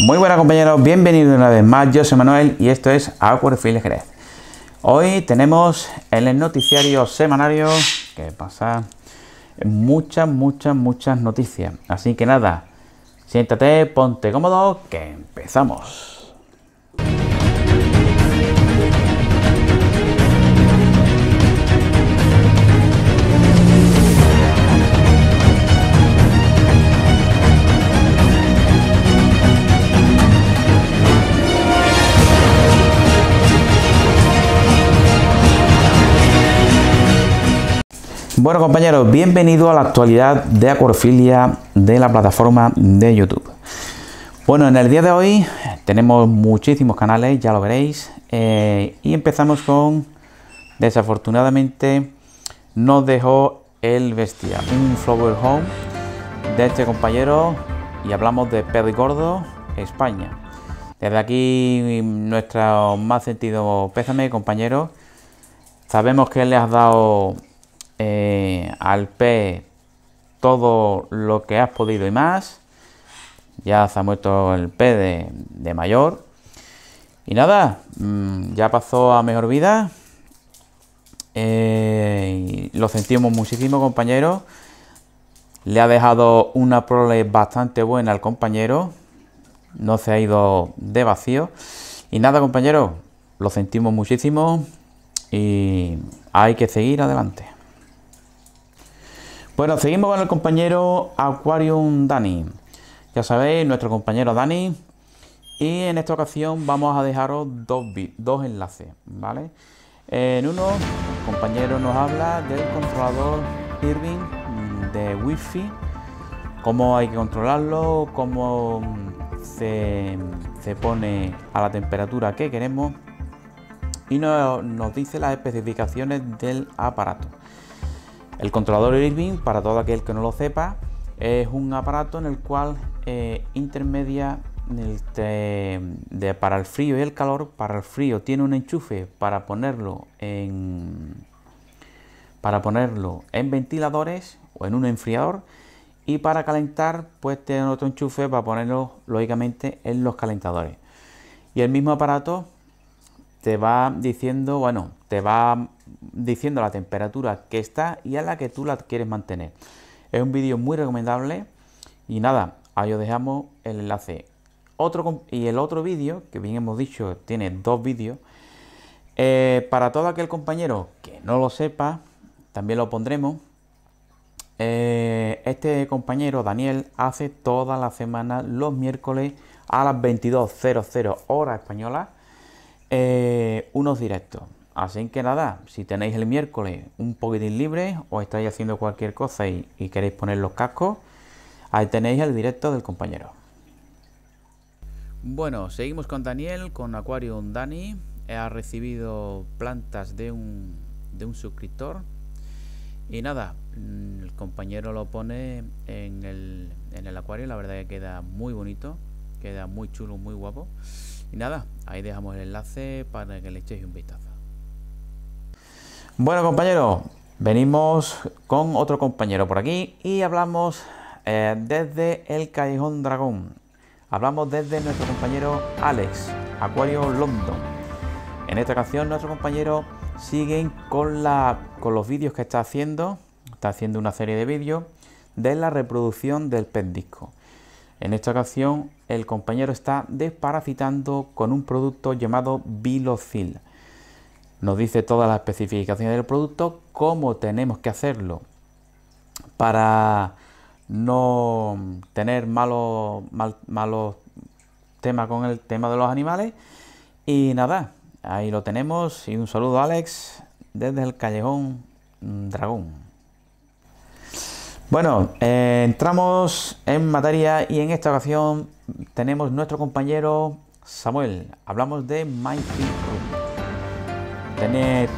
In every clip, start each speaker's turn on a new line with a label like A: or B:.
A: Muy buenas compañeros, bienvenidos una vez más, yo soy Manuel y esto es Acuerfil Jerez. Hoy tenemos en el noticiario semanario que pasa muchas, muchas, muchas noticias. Así que nada, siéntate, ponte cómodo, que empezamos. Bueno compañeros, bienvenido a la actualidad de aquorofilia de la plataforma de YouTube. Bueno, en el día de hoy tenemos muchísimos canales, ya lo veréis, eh, y empezamos con, desafortunadamente, nos dejó el bestia, un flower home de este compañero, y hablamos de Pedro Gordo, España. Desde aquí nuestro más sentido pésame, compañero. Sabemos que le has dado eh, al P todo lo que has podido y más. Ya se ha muerto el P de, mayor. Y nada, mm, ya pasó a mejor vida. Eh, lo sentimos muchísimo, compañero. Le ha dejado una prole bastante buena al compañero. No se ha ido de vacío. Y nada, compañero, lo sentimos muchísimo. Y hay que seguir adelante. Bueno, seguimos con el compañero Aquarium Dani. Ya sabéis, nuestro compañero Dani. Y en esta ocasión vamos a dejaros dos, enlaces, ¿vale? En uno, el compañero nos habla del controlador Irving mm, de Wi-Fi, cómo hay que controlarlo, cómo mm, mm, se, pone a la temperatura que queremos y nos dice las especificaciones del aparato. El controlador Irving, para todo aquel que no lo sepa, es un aparato en el cual eh, intermedia para el frío y el calor. Para el frío tiene un enchufe para ponerlo en para ponerlo en ventiladores o en un enfriador y para calentar pues tiene otro enchufe para ponerlo lógicamente en los calentadores. Y el mismo aparato te va diciendo, bueno, te va diciendo la temperatura que está y a la que tú la quieres mantener. Es un vídeo muy recomendable y nada, ahí os dejamos el enlace. Otro, y el otro vídeo, que bien hemos dicho, tiene dos vídeos, eh, para todo aquel compañero que no lo sepa, también lo pondremos. Eh, este compañero, Daniel, hace toda la semana los miércoles a las 22.00 hora española eh, unos directos. Así que nada, si tenéis el miércoles un poquitín libre o estáis haciendo cualquier cosa y, queréis poner los cascos, ahí tenéis el directo del compañero. Bueno, seguimos con Daniel, con Aquarium Dani. Ha recibido plantas de un, de un suscriptor. Y nada, mm, el compañero lo pone en el, en el acuario. La verdad que queda muy bonito, queda muy chulo, muy guapo. Y nada, ahí dejamos el enlace para que le echéis un vistazo. Bueno, compañeros, venimos con otro compañero por aquí y hablamos eh, desde el Callejón Dragón. Hablamos desde nuestro compañero Alex, Acuario London. En esta ocasión nuestro compañero sigue con, la, con los vídeos que está haciendo. Está haciendo una serie de vídeos de la reproducción del pendisco. En esta ocasión el compañero está desparasitando con un producto llamado Bilocil nos dice todas las especificaciones del producto, cómo tenemos que hacerlo para no tener malos, temas con el tema de los animales. Y nada, ahí lo tenemos y un saludo Alex desde el callejón dragón. Bueno, eh, entramos en materia y en esta ocasión tenemos nuestro compañero Samuel. Hablamos de Minecraft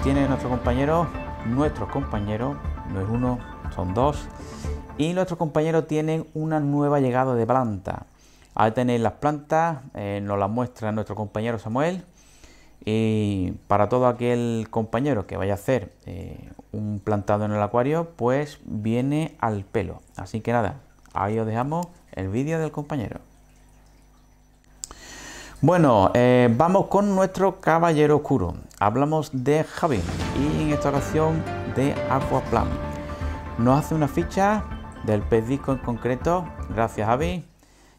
A: tiene nuestro compañero, nuestro compañero, no es uno, son dos, y nuestro compañero tienen una nueva llegada de planta. Ahí tenéis las plantas, eh, nos las muestra nuestro compañero Samuel. Y para todo aquel compañero que vaya a hacer eh, un plantado en el acuario, pues viene al pelo. Así que nada, ahí os dejamos el vídeo del compañero. Bueno, eh, vamos con nuestro caballero oscuro. Hablamos de Javi y en esta ocasión de Aquaplan. Nos hace una ficha del pez disco en concreto. Gracias, Javi.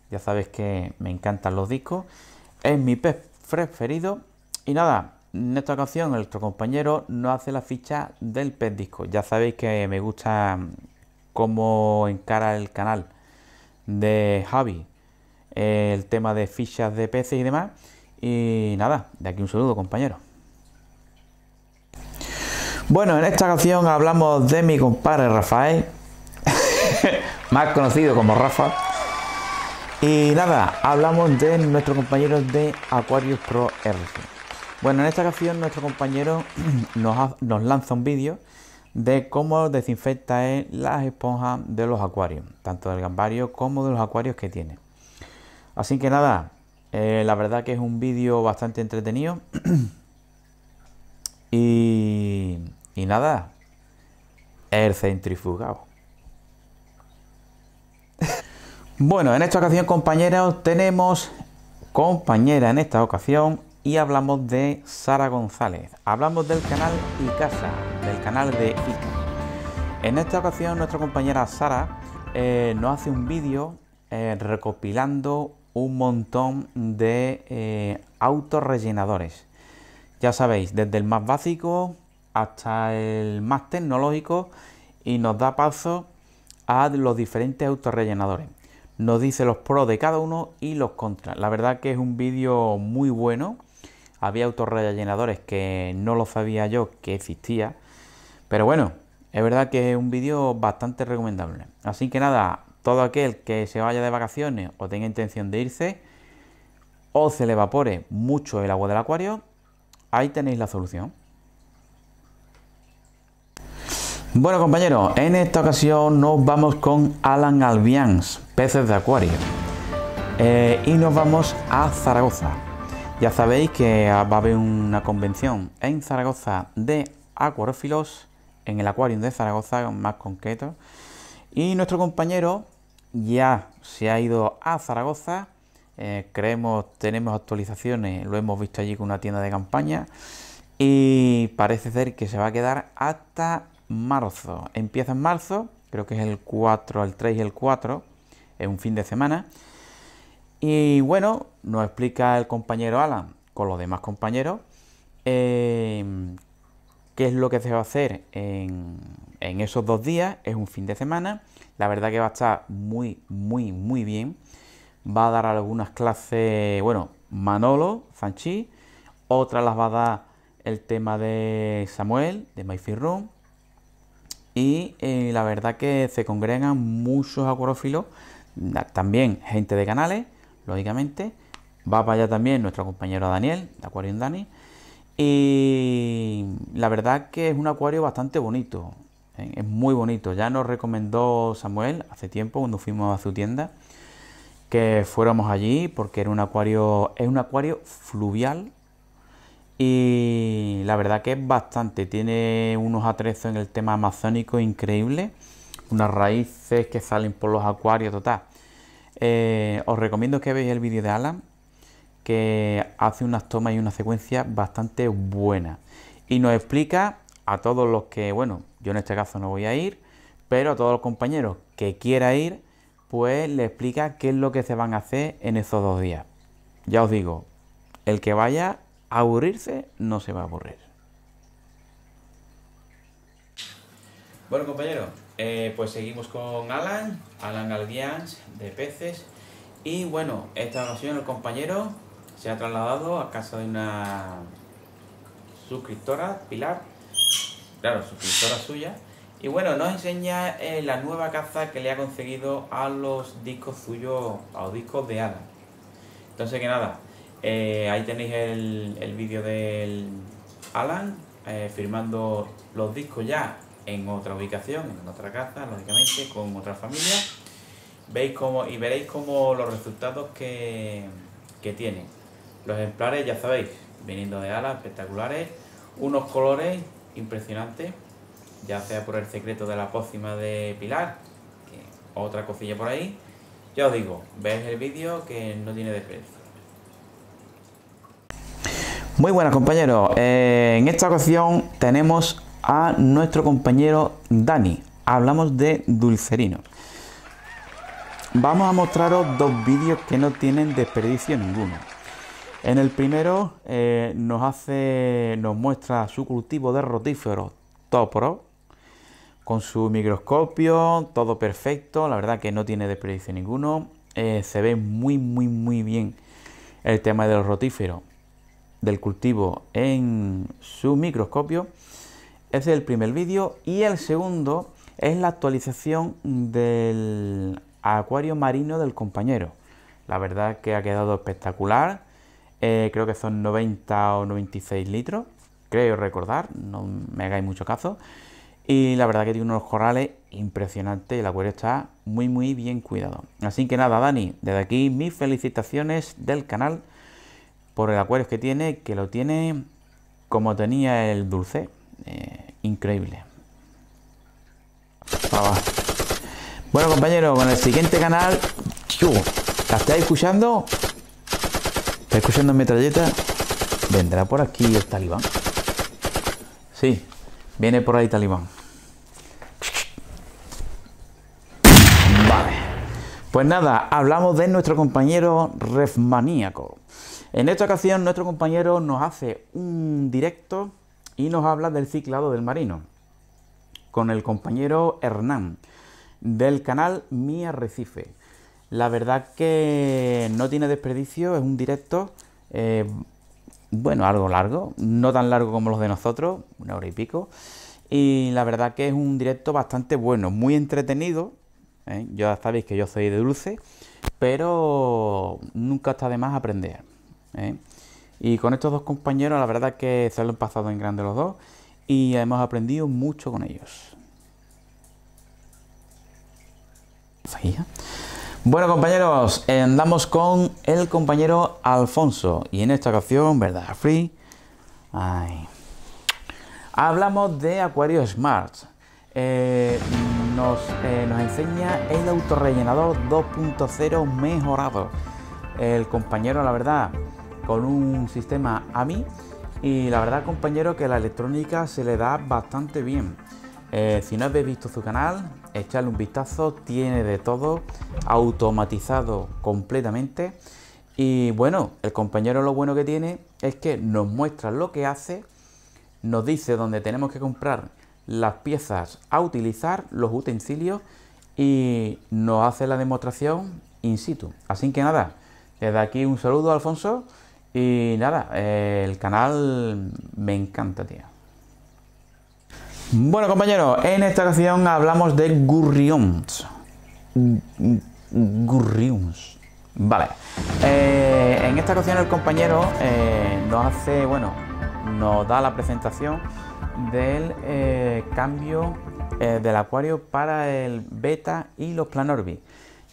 A: Ya sabéis que me encantan los discos. Es mi pez preferido. Y nada, en esta ocasión nuestro compañero nos hace la ficha del pez disco. Ya sabéis que me gusta cómo encara el canal de Javi el tema de fichas de peces y demás. Y nada, de aquí un saludo, compañero. Bueno, en esta ocasión hablamos de mi compadre Rafael, más conocido como Rafa. Y nada, hablamos de nuestros compañeros de Aquarius Pro RC. Bueno, en esta ocasión nuestro compañero nos, lanza un vídeo de cómo desinfecta las esponjas de los acuarios, tanto del gambario como de los acuarios que tiene. Así que nada, eh, la verdad que es un vídeo bastante entretenido. y, nada, el centrifugado. bueno, en esta ocasión, compañeros, tenemos compañera en esta ocasión y hablamos de Sara González. Hablamos del canal Icasa, del canal de Ica. En esta ocasión, nuestra compañera Sara eh, nos hace un vídeo eh, recopilando un montón de eh, autorrellenadores. Ya sabéis, desde el más básico hasta el más tecnológico y nos da paso a los diferentes autorrellenadores. Nos dice los pros de cada uno y los contras. La verdad que es un vídeo muy bueno. Había autorrellenadores que no lo sabía yo que existía. Pero bueno, es verdad que es un vídeo bastante recomendable. Así que nada, todo aquel que se vaya de vacaciones o tenga intención de irse, o se le evapore mucho el agua del acuario, ahí tenéis la solución. Bueno compañeros, en esta ocasión nos vamos con Alan Albians, peces de acuario. Eh, y nos vamos a Zaragoza. Ya sabéis que va a haber una convención en Zaragoza de acuarófilos, en el acuario de Zaragoza más concreto. Y nuestro compañero ya se ha ido a Zaragoza. Eh, creemos, tenemos actualizaciones, lo hemos visto allí con una tienda de campaña. Y parece ser que se va a quedar hasta marzo. Empieza en marzo, creo que es el 4, el 3 y el 4, es un fin de semana. Y bueno, nos explica el compañero Alan con los demás compañeros em, qué es lo que se va a hacer en esos dos días, es un fin de semana la verdad que va a estar muy, muy, muy bien. Va a dar algunas clases, bueno, Manolo, Fanchi, Otras las va a dar el tema de Samuel, de My Y eh, la verdad que se congregan muchos acuarófilos, también gente de canales, lógicamente. Va para allá también nuestro compañero Daniel, de en Dani. Y la verdad que es un acuario bastante bonito. ¿eh? Es muy bonito. Ya nos recomendó Samuel hace tiempo, cuando fuimos a su tienda, que fuéramos allí porque era un acuario, es un acuario fluvial y la verdad que es bastante. Tiene unos atrezos en el tema amazónico increíble, unas raíces que salen por los acuarios, total. Eh, os recomiendo que veáis el vídeo de Alan, que hace unas tomas y una secuencia bastante buena y nos explica a todos los que, bueno, yo en este caso no voy a ir, pero a todos los compañeros que quiera ir, pues le explica qué es lo que se van a hacer en esos dos días. Ya os digo, el que vaya a aburrirse no se va a aburrir. Bueno compañeros, eh, pues seguimos con Alan, Alan Albians de Peces. Y bueno, esta ocasión el compañero se ha trasladado a casa de una suscriptora, Pilar, Claro, suscriptora suya. Y bueno, nos enseña eh, la nueva caza que le ha conseguido a los discos suyos, a los discos de Alan. Entonces que nada, eh, ahí tenéis el, vídeo del Alan eh, firmando los discos ya en otra ubicación, en otra casa, lógicamente, con otra familia. Veis cómo, y veréis como los resultados que, que tienen. Los ejemplares, ya sabéis, viniendo de Alan, espectaculares. Unos colores impresionante, ya sea por el secreto de la pócima de Pilar, que otra cosilla por ahí. Ya os digo, veis el vídeo que no tiene desperdicio. Muy buenas compañeros, eh, en esta ocasión tenemos a nuestro compañero Dani. Hablamos de dulcerino. Vamos a mostraros dos vídeos que no tienen desperdicio ninguno. En el primero eh, nos hace, nos muestra su cultivo de rotíferos topro con su microscopio, todo perfecto, la verdad que no tiene desperdicio ninguno, eh, se ve muy muy muy bien el tema de los rotíferos del cultivo en su microscopio. Ese es el primer vídeo y el segundo es la actualización del acuario marino del compañero. La verdad que ha quedado espectacular eh, creo que son 90 o 96 litros, creo recordar, no me hagáis mucho caso. Y la verdad que tiene unos corrales impresionantes y el acuario está muy muy bien cuidado. Así que nada, Dani, desde aquí mis felicitaciones del canal por el acuario que tiene, que lo tiene como tenía el dulce. Eh, increíble. bueno compañeros, con el siguiente canal... ¿La estáis escuchando? Está escuchando metralleta. ¿Vendrá por aquí el talibán? Sí, viene por ahí talibán. Vale. Pues nada, hablamos de nuestro compañero Refmaníaco. En esta ocasión nuestro compañero nos hace un directo y nos habla del ciclado del marino. Con el compañero Hernán, del canal Mía Arrecife. La verdad que no tiene desperdicio, es un directo, eh, bueno, algo largo, no tan largo como los de nosotros, una hora y pico. Y la verdad que es un directo bastante bueno, muy entretenido. ¿eh? Ya sabéis que yo soy de dulce, pero nunca está de más aprender. ¿eh? Y con estos dos compañeros, la verdad que se lo han pasado en grande los dos y hemos aprendido mucho con ellos. Bueno compañeros, andamos con el compañero Alfonso y en esta ocasión, ¿verdad? Free. Hablamos de Acuario Smart. Eh, nos, eh, nos, enseña el autorrellenador 2.0 mejorado. El compañero, la verdad, con un sistema AMI. Y la verdad, compañero, que la electrónica se le da bastante bien. Eh, si no habéis visto su canal, echadle un vistazo, tiene de todo, automatizado completamente. Y bueno, el compañero lo bueno que tiene es que nos muestra lo que hace, nos dice dónde tenemos que comprar las piezas a utilizar, los utensilios y nos hace la demostración in situ. Así que nada, desde aquí un saludo Alfonso y nada, eh, el canal me encanta, tío. Bueno, compañeros, en esta ocasión hablamos de Gurrions. Gurrions. Vale. Eh, en esta ocasión el compañero eh, nos hace, bueno, nos da la presentación del eh, cambio del acuario para el beta y los planorbi.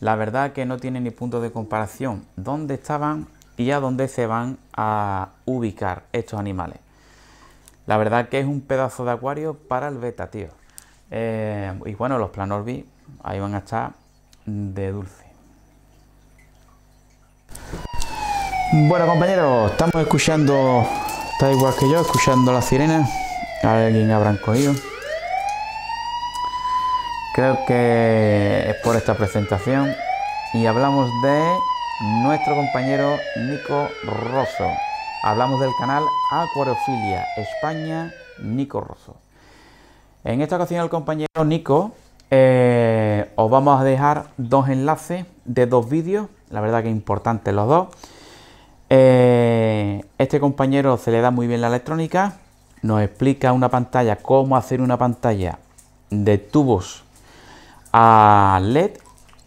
A: La verdad que no tiene ni punto de comparación dónde estaban y a dónde se van a ubicar estos animales. La verdad que es un pedazo de acuario para el beta, tío. Eh, y bueno, los Planorbi ahí van a estar de dulce. Bueno, compañeros, estamos escuchando, está igual que yo, escuchando la sirena. alguien habrán cogido. Creo que es por esta presentación. Y hablamos de nuestro compañero Nico Rosso. Hablamos del canal Acuariofilia España, Nico Rosso. En esta ocasión el compañero Nico eh, os vamos a dejar dos enlaces de dos vídeos, la verdad que importantes los dos. Eh, este compañero se le da muy bien la electrónica, nos explica una pantalla, cómo hacer una pantalla de tubos a LED,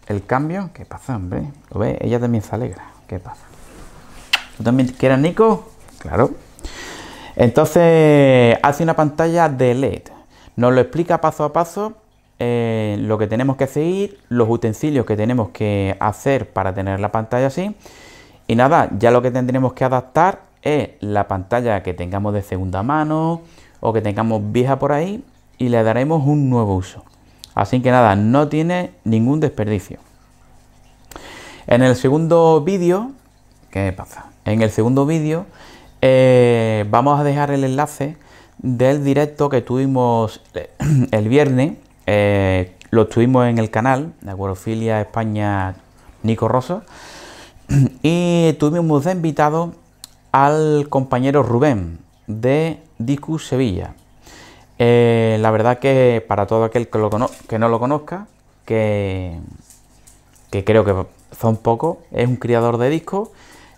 A: el cambio, ¿qué pasa hombre? ¿Lo ve, Ella también se alegra, ¿qué pasa? ¿Tú también quieres, Nico? Claro. Entonces, hace una pantalla de LED. Nos lo explica paso a paso eh, lo que tenemos que seguir, los utensilios que tenemos que hacer para tener la pantalla así. Y nada, ya lo que tendremos que adaptar es la pantalla que tengamos de segunda mano o que tengamos vieja por ahí y le daremos un nuevo uso. Así que nada, no tiene ningún desperdicio. En el segundo vídeo, ¿qué pasa? En el segundo vídeo eh, vamos a dejar el enlace del directo que tuvimos eh, el viernes, eh, lo tuvimos en el canal de Aguerofilia España Nico Rosso y tuvimos de invitado al compañero Rubén de Discus Sevilla. la verdad que para todo aquel que, no lo conozca, que creo que son pocos, es un criador de discos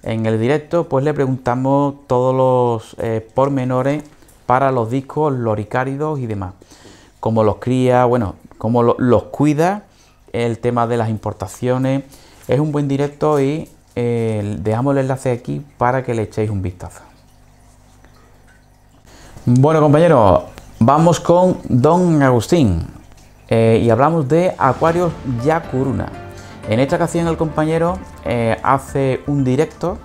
A: en el directo pues le preguntamos todos los eh, pormenores para los discos, loricáridos y demás. Cómo los cría, bueno, cómo los cuida, el tema de las importaciones. Es un buen directo y eh, dejamos el enlace aquí para que le echéis un vistazo. Bueno compañeros, vamos con Don Agustín eh, y hablamos de Acuarios Yacuruna. En esta ocasión el compañero eh, hace un directo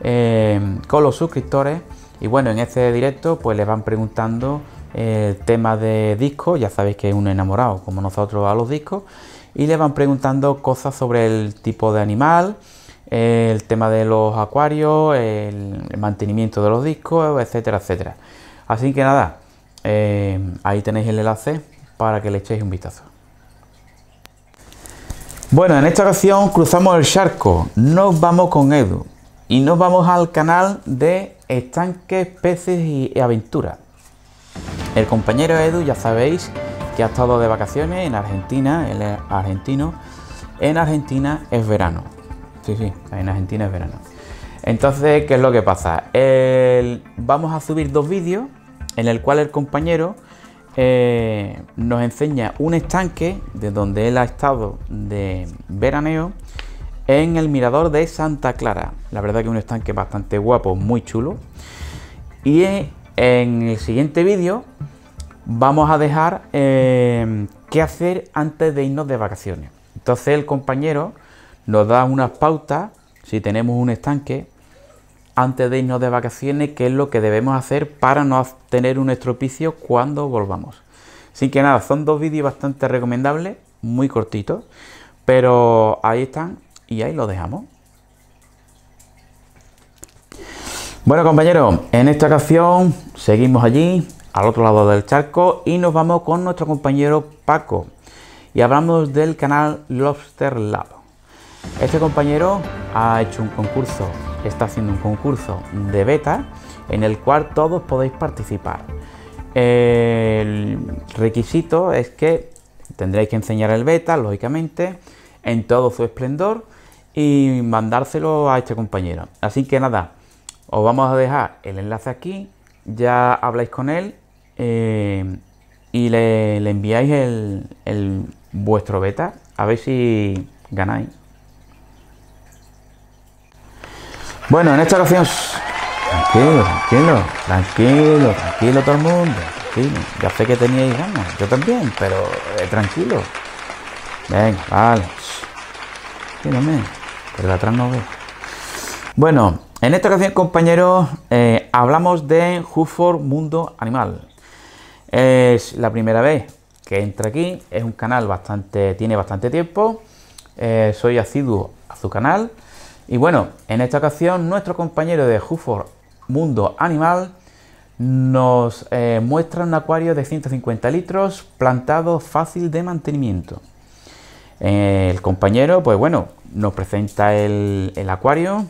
A: eh, con los suscriptores y bueno, en este directo pues le van preguntando el eh, tema de discos, ya sabéis que es un enamorado como nosotros a los discos, y le van preguntando cosas sobre el tipo de animal, el tema de los acuarios, el, mantenimiento de los discos, etcétera, etcétera. Así que nada, ahí tenéis el enlace para que le echéis un vistazo. Bueno, en esta ocasión cruzamos el charco, nos vamos con Edu y nos vamos al canal de estanques, peces y aventuras. El compañero Edu, ya sabéis, que ha estado de vacaciones en Argentina, él es argentino. En Argentina es verano. Sí, sí, en Argentina es verano. Entonces, ¿qué es lo que pasa? Vamos a subir dos vídeos en el cual el compañero eh, nos enseña un estanque de donde él ha estado de veraneo en el mirador de Santa Clara. La verdad que un estanque bastante guapo, muy chulo. Y eh, en el siguiente vídeo vamos a dejar eh, qué hacer antes de irnos de vacaciones. Entonces el compañero nos da unas pautas, si tenemos un estanque, antes de irnos de vacaciones Que es lo que debemos hacer para no tener un estropicio cuando volvamos. Así que nada, son dos vídeos bastante recomendables, muy cortitos, pero ahí están y ahí lo dejamos. Bueno compañeros, en esta ocasión seguimos allí, al otro lado del charco, y nos vamos con nuestro compañero Paco. Y hablamos del canal Lobster Lab. Este compañero ha hecho un concurso está haciendo un concurso de beta en el cual todos podéis participar. El requisito es que tendréis que enseñar el beta, lógicamente, en todo su esplendor y mandárselo a este compañero. Así que nada, os vamos a dejar el enlace aquí, ya habláis con él eh, y le, enviáis el, vuestro beta, a ver si ganáis. Bueno, en esta ocasión... Tranquilo, tranquilo, tranquilo, tranquilo todo el mundo. Tranquilo. Ya sé que teníais ganas, yo también, pero eh, tranquilo. Venga, vale. Tíname, pero atrás no veo. Bueno, en esta ocasión, compañeros, eh, hablamos de Hufor Mundo Animal. Es la primera vez que entra aquí, es un canal bastante, tiene bastante tiempo. Eh, soy asiduo a su canal. Y bueno, en esta ocasión nuestro compañero de Hufford Mundo Animal nos eh, muestra un acuario de 150 litros plantado fácil de mantenimiento. Eh, el compañero, pues bueno, nos presenta el, el acuario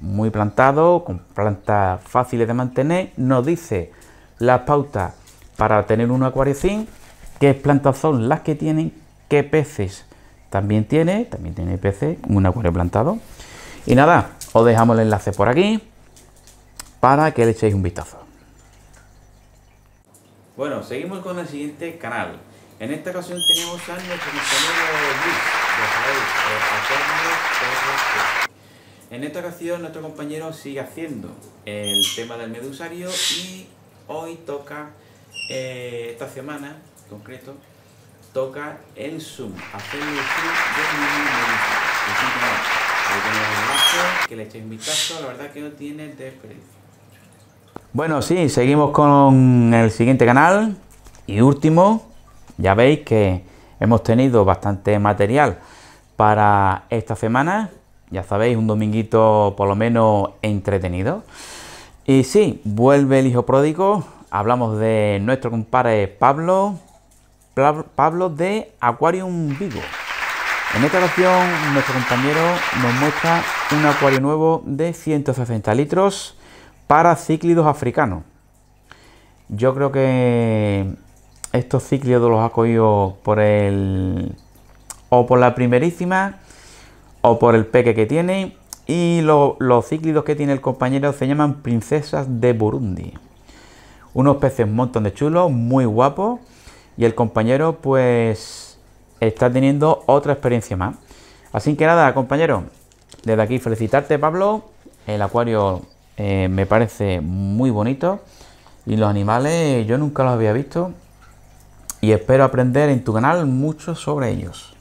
A: muy plantado, con plantas fáciles de mantener. Nos dice las pautas para tener un acuario zinc, qué plantas son las que tienen, qué peces también tiene, también tiene peces, un acuario plantado. Y nada, os dejamos el enlace por aquí para que le echéis un vistazo. Bueno, seguimos con el siguiente canal. En esta ocasión tenemos a nuestro compañero Luis, de En esta ocasión nuestro compañero sigue haciendo el tema del medusario y hoy toca, eh, esta semana en concreto, toca el zoom, hacer el zoom que le la verdad que no tiene Bueno, sí, seguimos con el siguiente canal y último, ya veis que hemos tenido bastante material para esta semana, ya sabéis, un dominguito por lo menos entretenido. Y sí, vuelve el hijo pródigo, hablamos de nuestro compadre Pablo, Pablo de Aquarium vivo en esta ocasión nuestro compañero nos muestra un acuario nuevo de 160 litros para cíclidos africanos. Yo creo que estos cíclidos los ha cogido por el... o por la primerísima o por el peque que tiene y los cíclidos que tiene el compañero se llaman princesas de Burundi. Unos peces un montón de chulos, muy guapos y el compañero pues ...está teniendo otra experiencia más. Así que nada, compañero, desde aquí felicitarte, Pablo. El acuario eh, me parece muy bonito. Y los animales yo nunca los había visto. Y espero aprender en tu canal mucho sobre ellos.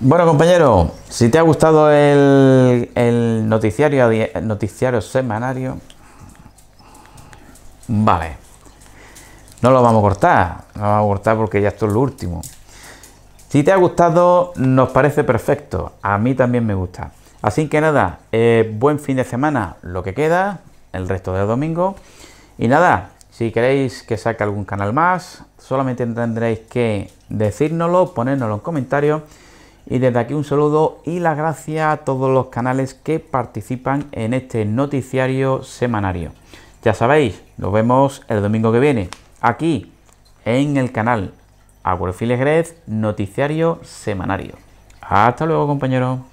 A: Bueno, compañero, si te ha gustado el, noticiario, el noticiario semanario. Vale. No lo vamos a cortar, no lo vamos a cortar porque ya esto es lo último. Si te ha gustado, nos parece perfecto. A mí también me gusta. Así que nada, eh, buen fin de semana, lo que queda, el resto del domingo. Y nada, si queréis que saque algún canal más, solamente tendréis que decírnoslo, ponérnoslo en comentarios. Y desde aquí un saludo y las gracias a todos los canales que participan en este noticiario semanario. Ya sabéis, nos vemos el domingo que viene aquí en el canal Agrofiles Red, noticiario semanario. Hasta luego, compañeros.